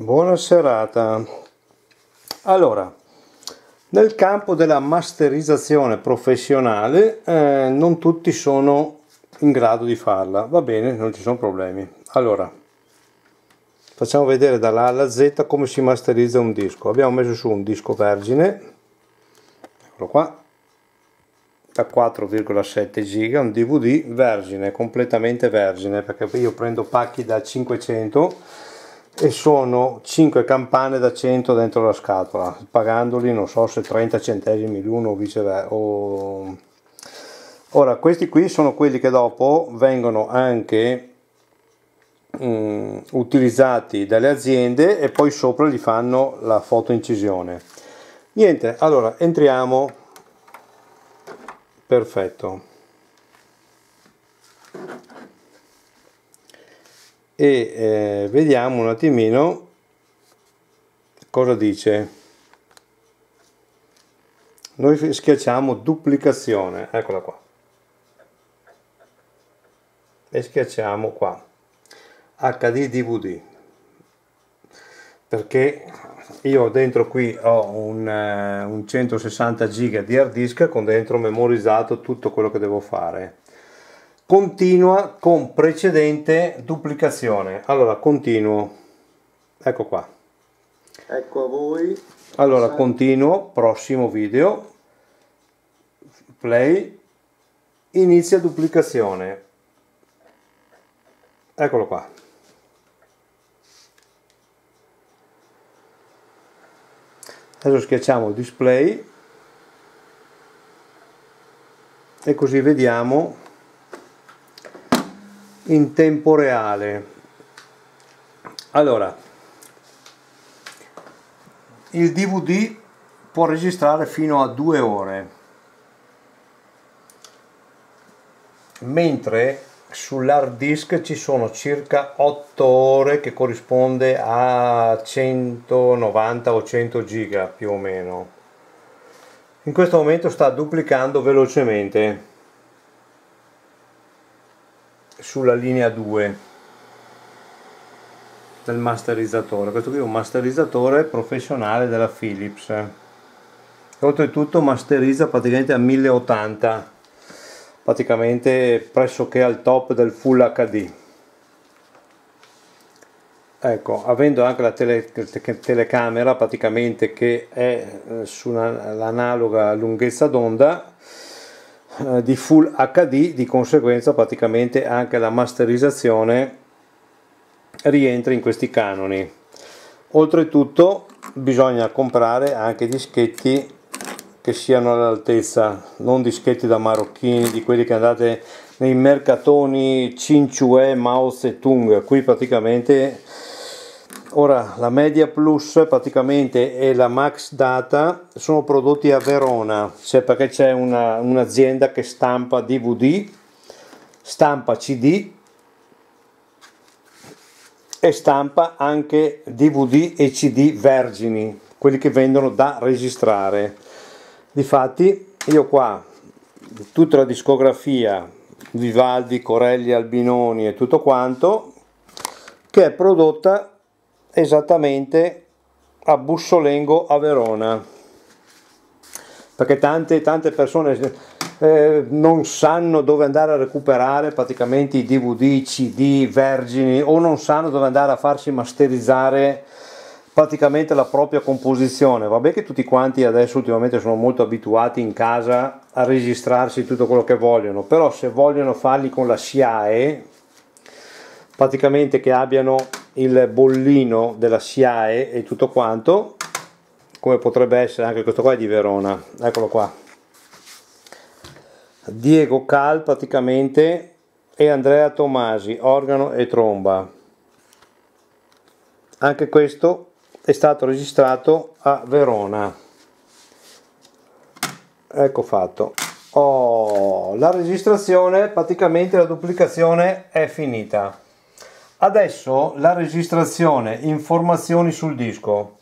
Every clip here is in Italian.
Buona serata. Allora, nel campo della masterizzazione professionale eh, non tutti sono in grado di farla, va bene, non ci sono problemi. Allora, facciamo vedere dalla A alla Z come si masterizza un disco. Abbiamo messo su un disco vergine, eccolo qua, da 4,7 giga, un DVD vergine, completamente vergine, perché io prendo pacchi da 500 e sono 5 campane da 100 dentro la scatola pagandoli non so se 30 centesimi l'uno o viceversa o... ora questi qui sono quelli che dopo vengono anche um, utilizzati dalle aziende e poi sopra li fanno la foto incisione niente allora entriamo perfetto e eh, vediamo un attimino cosa dice noi schiacciamo duplicazione eccola qua e schiacciamo qua HD DVD perché io dentro qui ho un, eh, un 160 giga di hard disk con dentro memorizzato tutto quello che devo fare continua con precedente duplicazione allora continuo ecco qua ecco a voi allora continuo prossimo video play inizia duplicazione eccolo qua adesso schiacciamo display e così vediamo in tempo reale allora il dvd può registrare fino a due ore mentre sull'hard disk ci sono circa 8 ore che corrisponde a 190 o 100 giga più o meno in questo momento sta duplicando velocemente sulla linea 2 del masterizzatore questo qui è un masterizzatore professionale della Philips oltretutto masterizza praticamente a 1080 praticamente pressoché al top del full HD ecco avendo anche la tele, telecamera praticamente che è eh, su un'analoga lunghezza d'onda eh, di full HD di conseguenza praticamente anche la masterizzazione rientra in questi canoni oltretutto bisogna comprare anche dischetti che siano all'altezza non dischetti da marocchini di quelli che andate nei mercatoni Cinciue Mao Zedong qui praticamente Ora la Media Plus praticamente e la Max Data sono prodotti a Verona, cioè perché c'è un'azienda che stampa DVD, stampa CD e stampa anche DVD e CD vergini, quelli che vendono da registrare. Difatti io qua tutta la discografia Vivaldi, Corelli, Albinoni e tutto quanto che è prodotta esattamente a Bussolengo a Verona perché tante, tante persone eh, non sanno dove andare a recuperare praticamente i DVD, CD, vergini o non sanno dove andare a farsi masterizzare praticamente la propria composizione. Va Vabbè che tutti quanti adesso ultimamente sono molto abituati in casa a registrarsi tutto quello che vogliono, però se vogliono farli con la SIAE, praticamente che abbiano il bollino della SIAE e tutto quanto come potrebbe essere anche questo qua è di Verona eccolo qua Diego Cal praticamente e Andrea Tomasi organo e tromba anche questo è stato registrato a Verona ecco fatto oh, la registrazione praticamente la duplicazione è finita Adesso la registrazione, informazioni sul disco.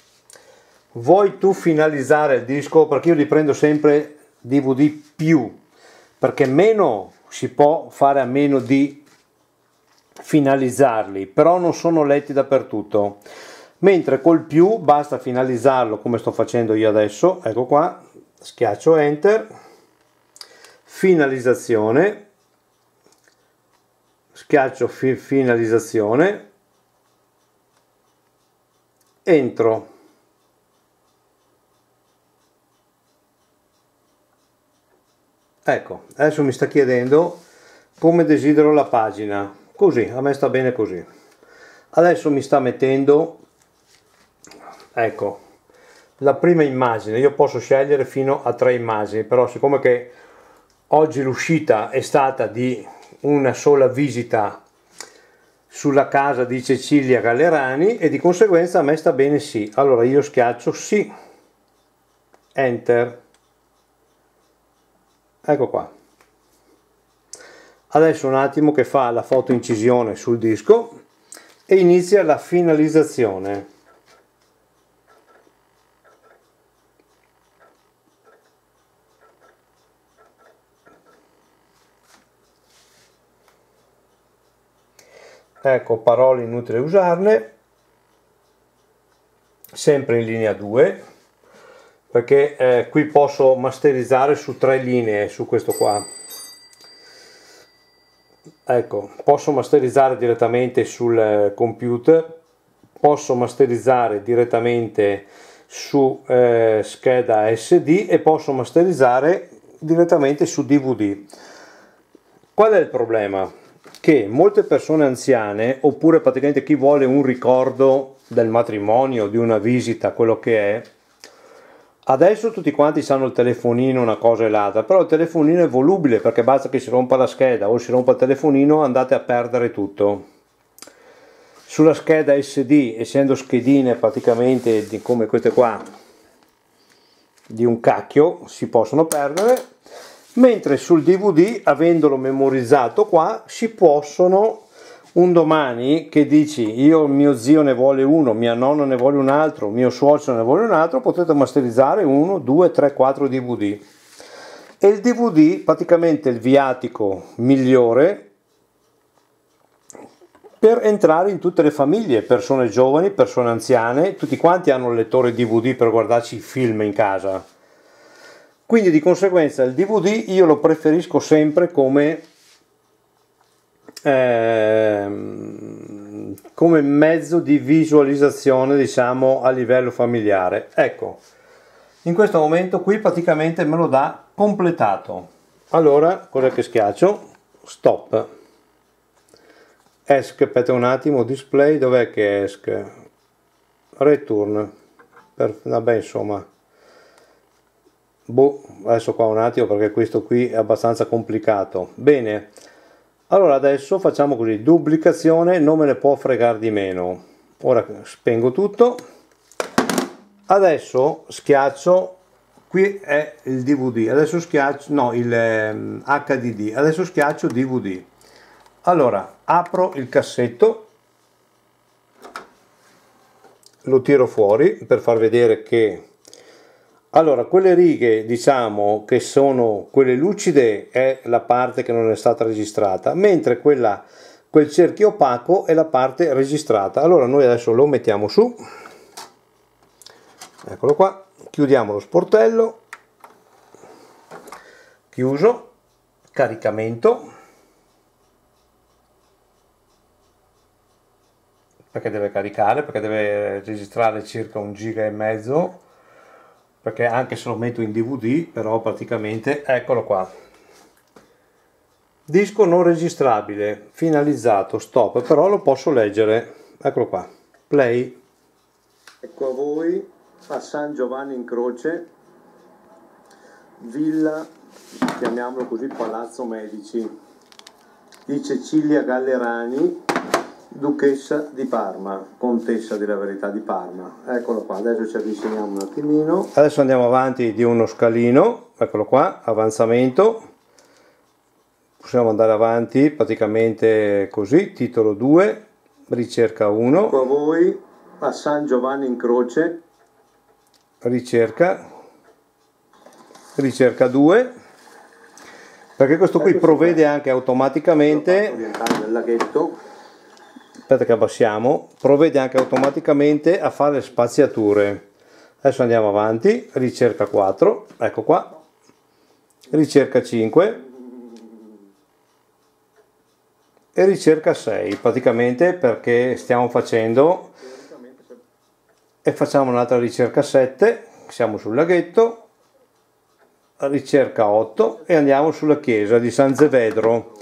Vuoi tu finalizzare il disco? Perché io li prendo sempre DVD più, perché meno si può fare a meno di finalizzarli, però non sono letti dappertutto. Mentre col più basta finalizzarlo come sto facendo io adesso, ecco qua, schiaccio enter, finalizzazione, schiaccio fi finalizzazione entro ecco adesso mi sta chiedendo come desidero la pagina così a me sta bene così adesso mi sta mettendo ecco la prima immagine io posso scegliere fino a tre immagini però siccome che oggi l'uscita è stata di una sola visita sulla casa di Cecilia Gallerani e di conseguenza a me sta bene sì. Allora io schiaccio sì, enter. Ecco qua. Adesso un attimo che fa la foto incisione sul disco e inizia la finalizzazione. ecco parole inutile usarne sempre in linea 2 perché eh, qui posso masterizzare su tre linee su questo qua ecco posso masterizzare direttamente sul eh, computer posso masterizzare direttamente su eh, scheda SD e posso masterizzare direttamente su DVD. Qual è il problema? che molte persone anziane, oppure praticamente chi vuole un ricordo del matrimonio, di una visita, quello che è, adesso tutti quanti sanno il telefonino, una cosa e l'altra, però il telefonino è volubile perché basta che si rompa la scheda o si rompa il telefonino, andate a perdere tutto sulla scheda SD, essendo schedine praticamente di, come queste qua di un cacchio, si possono perdere mentre sul DVD, avendolo memorizzato qua, si possono un domani che dici io mio zio ne vuole uno, mia nonna ne vuole un altro, mio suocero ne vuole un altro, potete masterizzare uno, due, tre, quattro DVD. E il DVD, praticamente il viatico migliore per entrare in tutte le famiglie, persone giovani, persone anziane, tutti quanti hanno un lettore DVD per guardarci i film in casa quindi di conseguenza il DVD io lo preferisco sempre come, ehm, come mezzo di visualizzazione diciamo a livello familiare ecco in questo momento qui praticamente me lo dà completato allora cosa che schiaccio stop ESC, aspetta un attimo, display, dov'è che ESC? Return, per, vabbè insomma, boh adesso qua un attimo perché questo qui è abbastanza complicato bene allora adesso facciamo così duplicazione non me ne può fregare di meno ora spengo tutto adesso schiaccio qui è il DVD, adesso schiaccio, no, il HDD, ehm, adesso schiaccio DVD. Allora, apro il cassetto, lo tiro fuori per far vedere che allora, quelle righe, diciamo, che sono quelle lucide è la parte che non è stata registrata, mentre quella, quel cerchio opaco è la parte registrata. Allora noi adesso lo mettiamo su, eccolo qua, chiudiamo lo sportello, chiuso, caricamento, perché deve caricare, perché deve registrare circa un giga e mezzo perché anche se lo metto in DVD, però praticamente, eccolo qua. Disco non registrabile, finalizzato, stop, però lo posso leggere, eccolo qua, play. Ecco a voi, a San Giovanni in Croce, villa, chiamiamolo così, Palazzo Medici, di Cecilia Gallerani, duchessa di Parma, contessa della verità di Parma. Eccolo qua, adesso ci avviciniamo un attimino. Adesso andiamo avanti di uno scalino, eccolo qua, avanzamento. Possiamo andare avanti praticamente così, titolo 2, ricerca 1. Ecco a voi, a San Giovanni in Croce. Ricerca, ricerca 2 perché questo qui ecco, provvede eh. anche automaticamente il laghetto aspetta che abbassiamo provvede anche automaticamente a fare spaziature adesso andiamo avanti ricerca 4 ecco qua ricerca 5 e ricerca 6 praticamente perché stiamo facendo e facciamo un'altra ricerca 7 siamo sul laghetto ricerca 8 e andiamo sulla chiesa di San Zevedro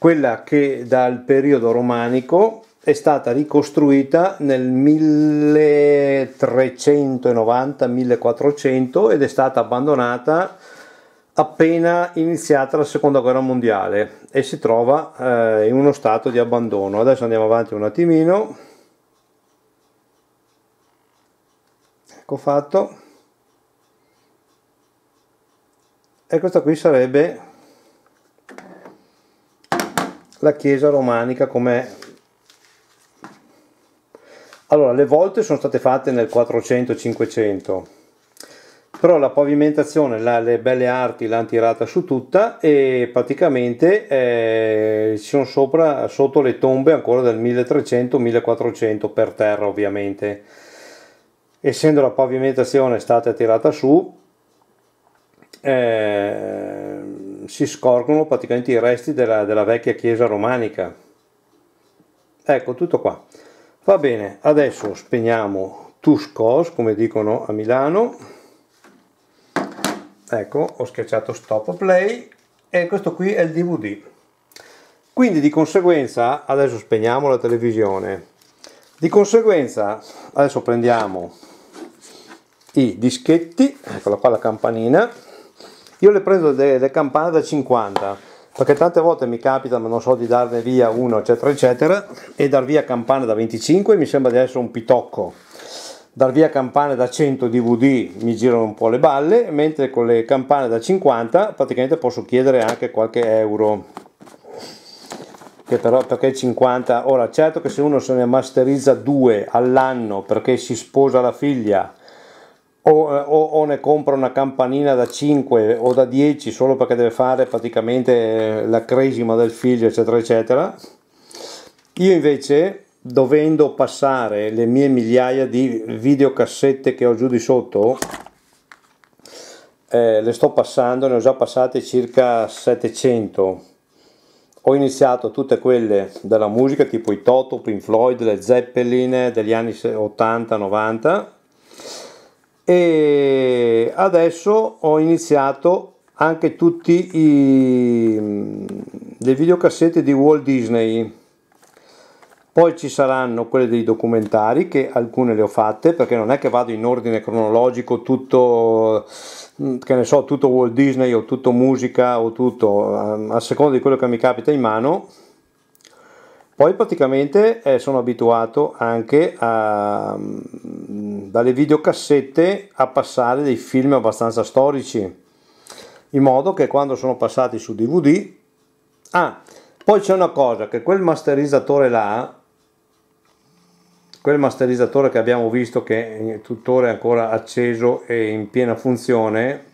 quella che dal periodo romanico è stata ricostruita nel 1390-1400 ed è stata abbandonata appena iniziata la seconda guerra mondiale e si trova eh, in uno stato di abbandono. Adesso andiamo avanti un attimino. Ecco fatto. E questa qui sarebbe la chiesa romanica com'è. Allora, le volte sono state fatte nel 400-500, però la pavimentazione, la, le belle arti l'hanno tirata su tutta e praticamente eh, ci sono sopra, sotto le tombe ancora del 1300-1400 per terra ovviamente. Essendo la pavimentazione stata tirata su, eh, si scorgono praticamente i resti della, della vecchia chiesa romanica ecco tutto qua va bene adesso spegniamo Tuscos come dicono a Milano ecco ho schiacciato stop play e questo qui è il DVD quindi di conseguenza adesso spegniamo la televisione di conseguenza adesso prendiamo i dischetti eccola qua la campanina io le prendo le, le campane da 50 perché tante volte mi capita, ma non so, di darne via uno, eccetera, eccetera, e dar via campane da 25 mi sembra di essere un pitocco. Dar via campane da 100 DVD mi girano un po' le balle, mentre con le campane da 50 praticamente posso chiedere anche qualche euro. Che però perché 50? Ora, certo che se uno se ne masterizza due all'anno perché si sposa la figlia, o, eh, o, o, ne compra una campanina da 5 o da 10 solo perché deve fare praticamente eh, la cresima del figlio eccetera eccetera io invece dovendo passare le mie migliaia di videocassette che ho giù di sotto eh, le sto passando ne ho già passate circa 700 ho iniziato tutte quelle della musica tipo i Toto, Pink Floyd, le Zeppelin eh, degli anni 80-90 e adesso ho iniziato anche tutti i, mm, le videocassette di Walt Disney poi ci saranno quelle dei documentari che alcune le ho fatte perché non è che vado in ordine cronologico tutto mm, che ne so tutto Walt Disney o tutto musica o tutto a seconda di quello che mi capita in mano poi praticamente eh, sono abituato anche a, mm, dalle videocassette a passare dei film abbastanza storici, in modo che quando sono passati su DVD... Ah, poi c'è una cosa, che quel masterizzatore là, quel masterizzatore che abbiamo visto che è tuttora ancora acceso e in piena funzione,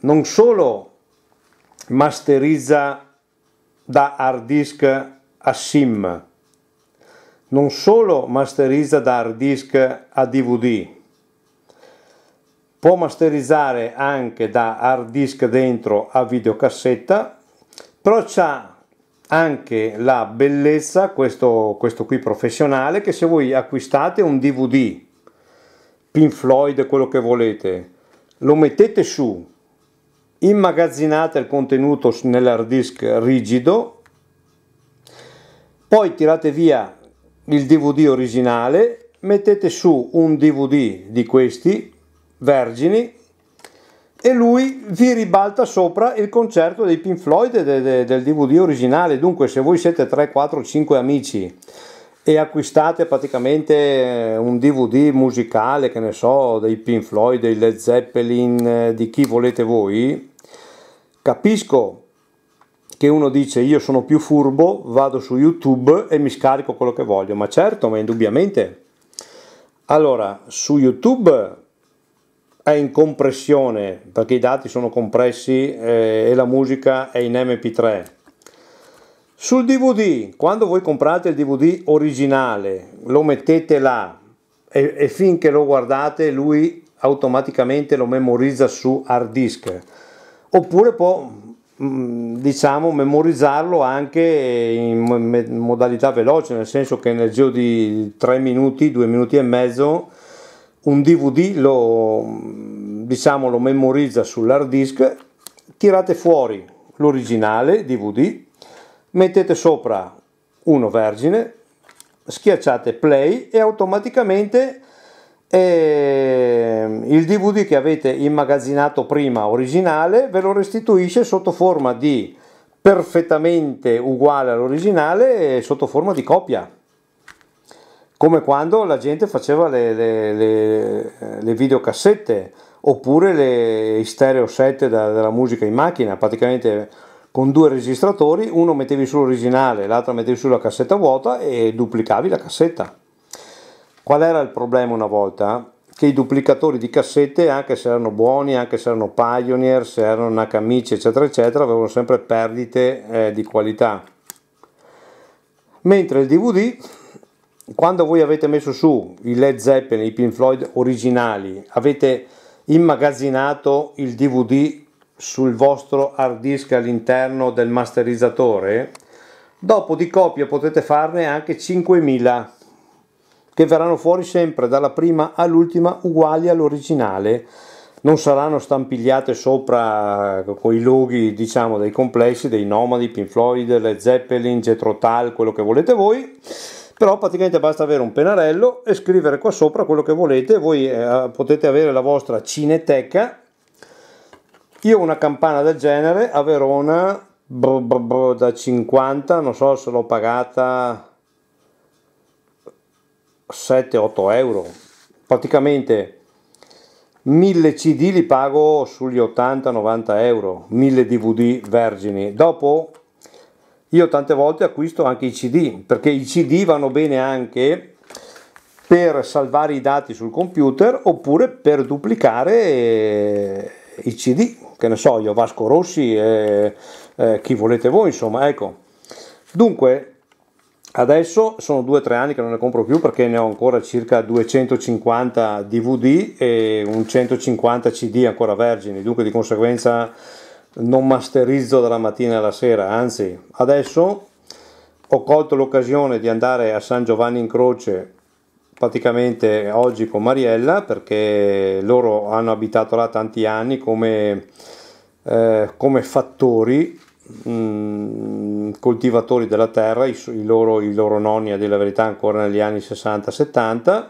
non solo masterizza da hard disk a SIM. Non solo masterizza da hard disk a DVD, può masterizzare anche da hard disk dentro a videocassetta, però c'ha anche la bellezza, questo, questo qui professionale, che se voi acquistate un DVD, Pink Floyd, quello che volete, lo mettete su, immagazzinate il contenuto nell'hard disk rigido, poi tirate via il DVD originale, mettete su un DVD di questi vergini e lui vi ribalta sopra il concerto dei Pink Floyd de, del DVD originale. Dunque, se voi siete 3, 4, 5 amici e acquistate praticamente eh, un DVD musicale, che ne so, dei Pink Floyd, dei Led Zeppelin, eh, di chi volete voi, Capisco che uno dice io sono più furbo, vado su YouTube e mi scarico quello che voglio, ma certo, ma indubbiamente. Allora, su YouTube è in compressione perché i dati sono compressi eh, e la musica è in MP3. Sul DVD, quando voi comprate il DVD originale, lo mettete là e, e finché lo guardate lui automaticamente lo memorizza su hard disk oppure può mm, diciamo memorizzarlo anche in modalità veloce nel senso che nel giro di 3 minuti 2 minuti e mezzo un dvd lo, mm, diciamo, lo memorizza sull'hard disk tirate fuori l'originale dvd mettete sopra uno vergine schiacciate play e automaticamente e ehm, il DVD che avete immagazzinato prima originale ve lo restituisce sotto forma di perfettamente uguale all'originale sotto forma di copia come quando la gente faceva le, le, le, le videocassette oppure le stereo set da, della musica in macchina praticamente con due registratori uno mettevi sull'originale l'altro mettevi sulla cassetta vuota e duplicavi la cassetta Qual era il problema una volta? Che i duplicatori di cassette, anche se erano buoni, anche se erano Pioneer, se erano Nakamichi, eccetera, eccetera, avevano sempre perdite eh, di qualità. Mentre il DVD, quando voi avete messo su i Led Zeppelin, i Pink Floyd originali, avete immagazzinato il DVD sul vostro hard disk all'interno del masterizzatore, dopo di copia potete farne anche 5000 che verranno fuori sempre dalla prima all'ultima uguali all'originale, non saranno stampigliate sopra con i loghi diciamo dei complessi, dei Nomadi, Pink Floyd, Led Zeppelin, Getro Tal, quello che volete voi, però praticamente basta avere un pennarello e scrivere qua sopra quello che volete, voi eh, potete avere la vostra cineteca, io ho una campana del genere a Verona da 50, non so se l'ho pagata 7-8 euro praticamente 1000 cd li pago sugli 80-90 euro 1000 dvd vergini dopo io tante volte acquisto anche i cd perché i cd vanno bene anche per salvare i dati sul computer oppure per duplicare eh, i cd che ne so io Vasco Rossi e eh, chi volete voi insomma ecco dunque Adesso sono 2-3 anni che non ne compro più perché ne ho ancora circa 250 DVD e un 150 CD ancora vergini, dunque di conseguenza non masterizzo dalla mattina alla sera, anzi adesso ho colto l'occasione di andare a San Giovanni in Croce praticamente oggi con Mariella perché loro hanno abitato là tanti anni come, eh, come fattori Mm, coltivatori della terra, i, i, loro, i loro nonni a dire la verità ancora negli anni 60-70.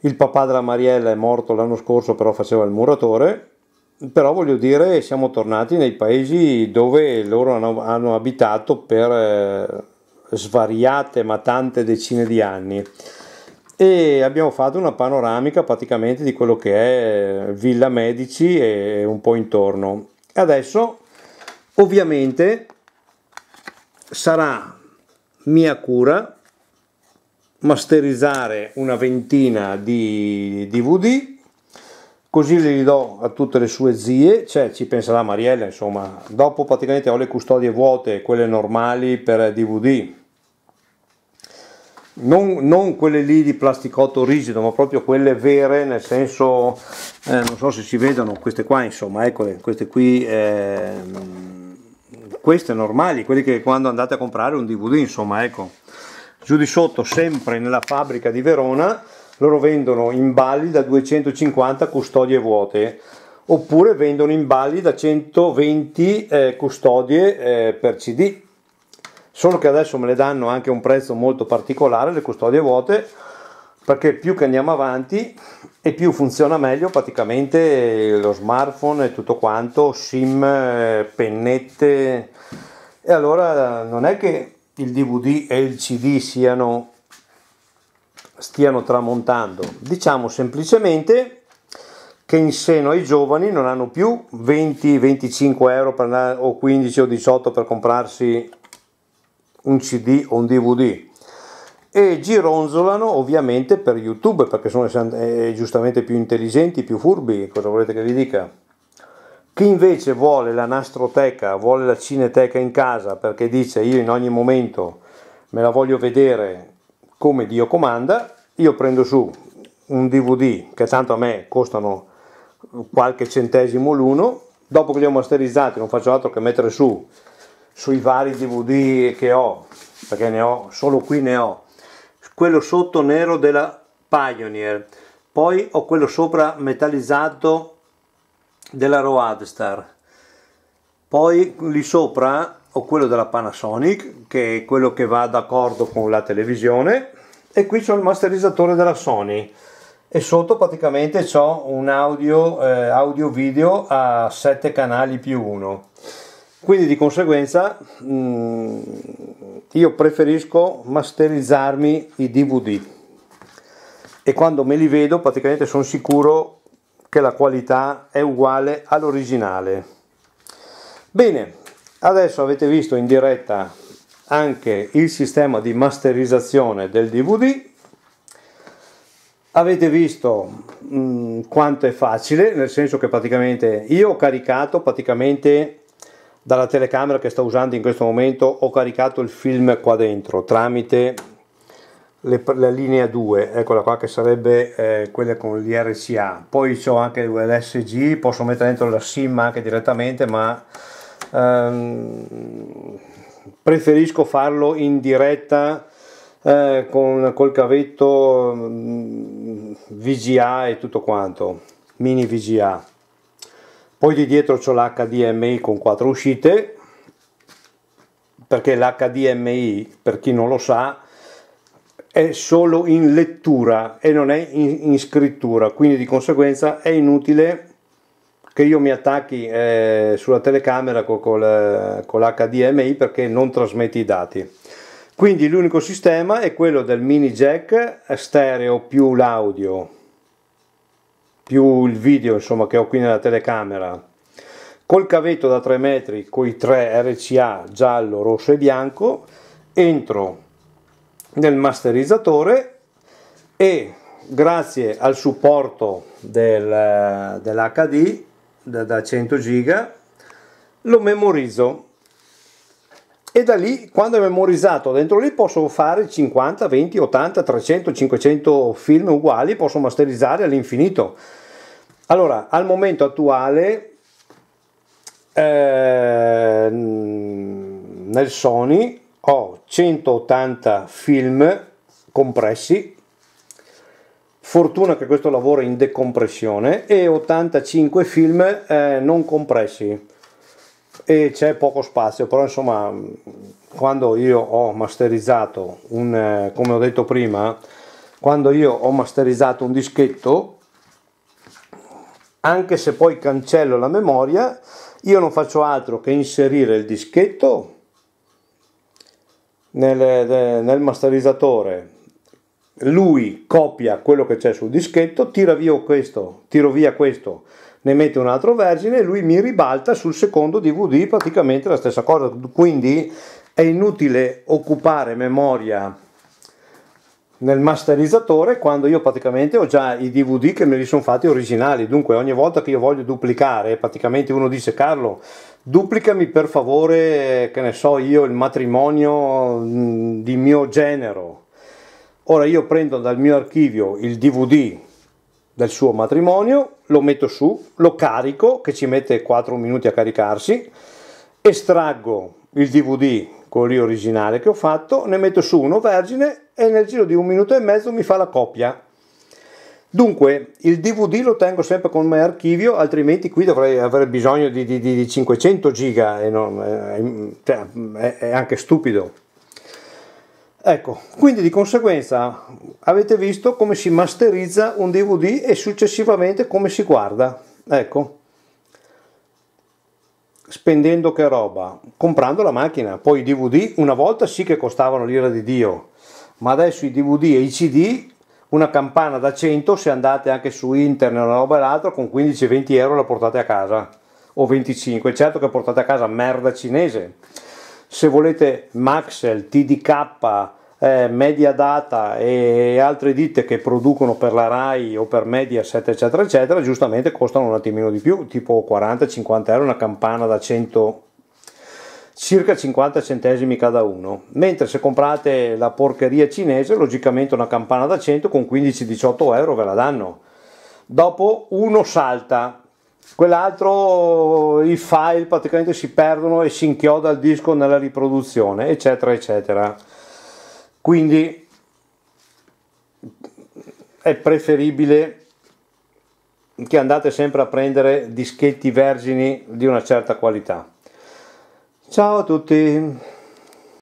Il papà della Mariella è morto l'anno scorso, però faceva il muratore. Però voglio dire, siamo tornati nei paesi dove loro hanno, hanno abitato per eh, svariate ma tante decine di anni e abbiamo fatto una panoramica praticamente di quello che è eh, Villa Medici e un po' intorno. Adesso Ovviamente sarà mia cura masterizzare una ventina di DVD così li do a tutte le sue zie, cioè ci penserà Mariella, insomma, dopo praticamente ho le custodie vuote, quelle normali per DVD, non, non quelle lì di plasticotto rigido, ma proprio quelle vere, nel senso, eh, non so se si vedono queste qua, insomma, eccole, queste qui... Eh, queste normali, quelle che quando andate a comprare un DVD, insomma, ecco. Giù di sotto, sempre nella fabbrica di Verona, loro vendono in balli da 250 custodie vuote oppure vendono in balli da 120 eh, custodie eh, per CD. Solo che adesso me le danno anche a un prezzo molto particolare, le custodie vuote, perché più che andiamo avanti e più funziona meglio praticamente lo smartphone e tutto quanto, sim, eh, pennette e allora non è che il DVD e il CD siano stiano tramontando, diciamo semplicemente che in seno ai giovani non hanno più 20-25 euro per, o 15 o 18 per comprarsi un CD o un DVD e gironzolano ovviamente per YouTube perché sono eh, giustamente più intelligenti, più furbi, cosa volete che vi dica? Chi invece vuole la nastroteca, vuole la cineteca in casa perché dice io in ogni momento me la voglio vedere come Dio comanda, io prendo su un DVD che tanto a me costano qualche centesimo l'uno, dopo che li ho masterizzati non faccio altro che mettere su sui vari DVD che ho, perché ne ho, solo qui ne ho quello sotto nero della Pioneer, poi ho quello sopra metallizzato della Roadstar, poi lì sopra ho quello della Panasonic, che è quello che va d'accordo con la televisione, e qui c'è il masterizzatore della Sony e sotto praticamente ho un audio, eh, audio video a 7 canali più 1 quindi di conseguenza mh, mm, io preferisco masterizzarmi i DVD e quando me li vedo praticamente sono sicuro che la qualità è uguale all'originale. Bene, adesso avete visto in diretta anche il sistema di masterizzazione del DVD Avete visto mh, mm, quanto è facile, nel senso che praticamente io ho caricato praticamente dalla telecamera che sto usando in questo momento ho caricato il film qua dentro tramite le, la linea 2 eccola qua che sarebbe eh, quella con gli RCA poi ho anche l'SG posso mettere dentro la sim anche direttamente ma ehm, preferisco farlo in diretta eh, con col cavetto mh, mm, VGA e tutto quanto mini VGA poi di dietro c'ho l'HDMI con quattro uscite perché l'HDMI per chi non lo sa è solo in lettura e non è in, in scrittura quindi di conseguenza è inutile che io mi attacchi eh, sulla telecamera con, con, con l'HDMI perché non trasmetti i dati quindi l'unico sistema è quello del mini jack eh, stereo più l'audio più il video insomma che ho qui nella telecamera col cavetto da 3 metri con i 3 RCA giallo, rosso e bianco entro nel masterizzatore e grazie al supporto del, dell'HD da, da 100 giga lo memorizzo e da lì quando è memorizzato dentro lì posso fare 50, 20, 80, 300, 500 film uguali, posso masterizzare all'infinito. Allora, al momento attuale eh, nel Sony ho 180 film compressi, fortuna che questo lavoro è in decompressione, e 85 film eh, non compressi e c'è poco spazio, però insomma quando io ho masterizzato un, eh, come ho detto prima, quando io ho masterizzato un dischetto, anche se poi cancello la memoria, io non faccio altro che inserire il dischetto nel, eh, nel masterizzatore lui copia quello che c'è sul dischetto, tira via questo, tiro via questo ne mette un altro vergine e lui mi ribalta sul secondo DVD praticamente la stessa cosa, quindi è inutile occupare memoria nel masterizzatore quando io praticamente ho già i DVD che me li sono fatti originali, dunque ogni volta che io voglio duplicare, praticamente uno dice Carlo, duplicami per favore, che ne so io, il matrimonio mm, di mio genero. Ora io prendo dal mio archivio il DVD del suo matrimonio, lo metto su, lo carico che ci mette 4 minuti a caricarsi, estraggo il DVD con lì originale che ho fatto, ne metto su uno vergine e nel giro di un minuto e mezzo mi fa la copia. Dunque, il DVD lo tengo sempre come archivio, altrimenti qui dovrei avere bisogno di, di, di 500 giga, e non, eh, cioè, è, è anche stupido. Ecco, quindi di conseguenza avete visto come si masterizza un DVD e successivamente come si guarda. Ecco, spendendo che roba? Comprando la macchina, poi i DVD una volta sì che costavano l'ira di Dio, ma adesso i DVD e i CD, una campana da 100, se andate anche su internet una roba e l'altra, con 15-20 euro la portate a casa, o 25, certo che portate a casa merda cinese se volete Maxel, TDK, eh, Media Data e altre ditte che producono per la RAI o per Mediaset eccetera eccetera giustamente costano un attimino di più tipo 40-50 euro una campana da 100 circa 50 centesimi cada uno, mentre se comprate la porcheria cinese, logicamente una campana da 100 con 15-18 euro ve la danno. Dopo uno salta, quell'altro i file praticamente si perdono e si inchioda il disco nella riproduzione eccetera eccetera quindi è preferibile che andate sempre a prendere dischetti vergini di una certa qualità ciao a tutti